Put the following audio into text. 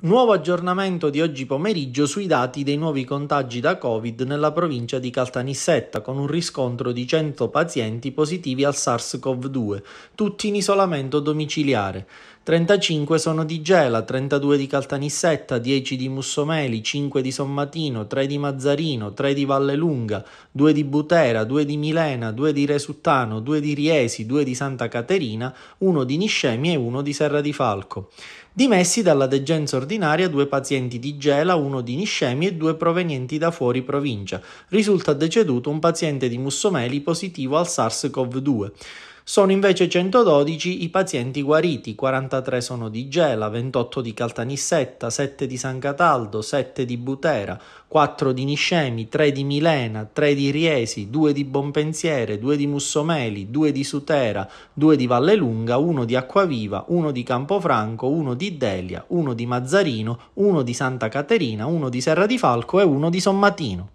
Nuovo aggiornamento di oggi pomeriggio sui dati dei nuovi contagi da Covid nella provincia di Caltanissetta, con un riscontro di 100 pazienti positivi al SARS-CoV-2, tutti in isolamento domiciliare. 35 sono di Gela, 32 di Caltanissetta, 10 di Mussomeli, 5 di Sommatino, 3 di Mazzarino, 3 di Vallelunga, 2 di Butera, 2 di Milena, 2 di Resuttano, 2 di Riesi, 2 di Santa Caterina, 1 di Niscemi e 1 di Serra di Falco dimessi dalla degenza ordinaria due pazienti di Gela, uno di Niscemi e due provenienti da fuori provincia. Risulta deceduto un paziente di Mussomeli positivo al SARS-CoV-2. Sono invece 112 i pazienti guariti, 43 sono di Gela, 28 di Caltanissetta, 7 di San Cataldo, 7 di Butera, 4 di Niscemi, 3 di Milena, 3 di Riesi, 2 di Bonpensiere, 2 di Mussomeli, 2 di Sutera, 2 di Vallelunga, 1 di Acquaviva, 1 di Campofranco, 1 di Delia, 1 di Mazzarino, 1 di Santa Caterina, 1 di Serra di Falco e 1 di Sommatino.